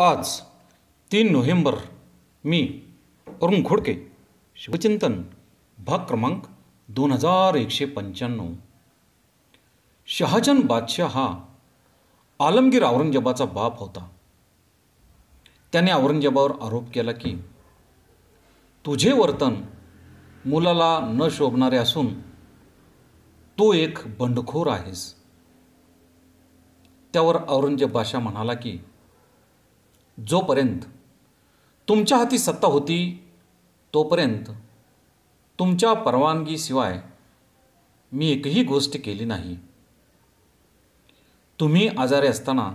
आज तीन नोव्हेंबर मी अरुण खोडके शिवचिंतन भाग क्रमांक दोन हजार एकशे पंच्याण्णव शहाजन बादशाह हा आलमगीर औरंगजेबाचा बाप होता त्याने औरंगजेबावर आरोप केला की तुझे वर्तन मुलाला न शोभणारे असून तो एक बंडखोर आहेस त्यावर औरंगजेब म्हणाला की जोपर्यंत तुमच्या हाती सत्ता होती तोपर्यंत तुमच्या परवानगीशिवाय मी एकही गोष्ट केली नाही तुम्ही आजारी असताना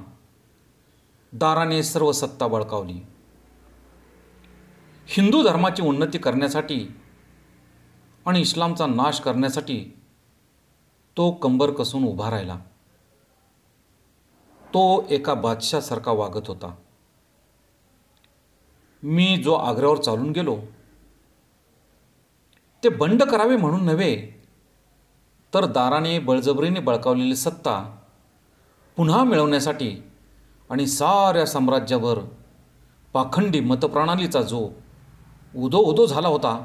दाराने सर्व सत्ता बळकावली हिंदू धर्माची उन्नती करण्यासाठी आणि इस्लामचा नाश करण्यासाठी तो कंबर कसून उभा राहिला तो एका बादशासारखा वागत होता मी जो आग्र्यावर चालून गेलो ते बंड करावे म्हणून नव्हे तर दाराने बळजबरीने बळकावलेली सत्ता पुन्हा मिळवण्यासाठी आणि साऱ्या साम्राज्यावर पाखंडी मतप्रणालीचा जो उदो उदो झाला होता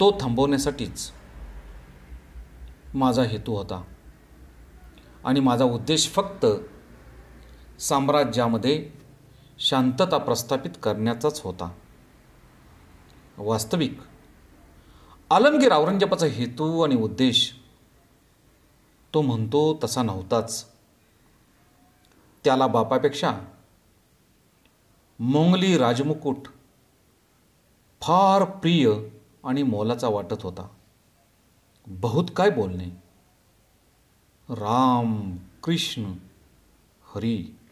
तो थांबवण्यासाठीच माझा हेतू होता आणि माझा उद्देश फक्त साम्राज्यामध्ये शांतता प्रस्थापित करण्याचाच होता वास्तविक आलमगीर औरंगजेबाचा हेतू आणि उद्देश तो म्हणतो तसा नव्हताच त्याला बापापेक्षा मोंगली राजमुकुट फार प्रिय आणि मोलाचा वाटत होता बहुत काय बोलणे राम कृष्ण हरी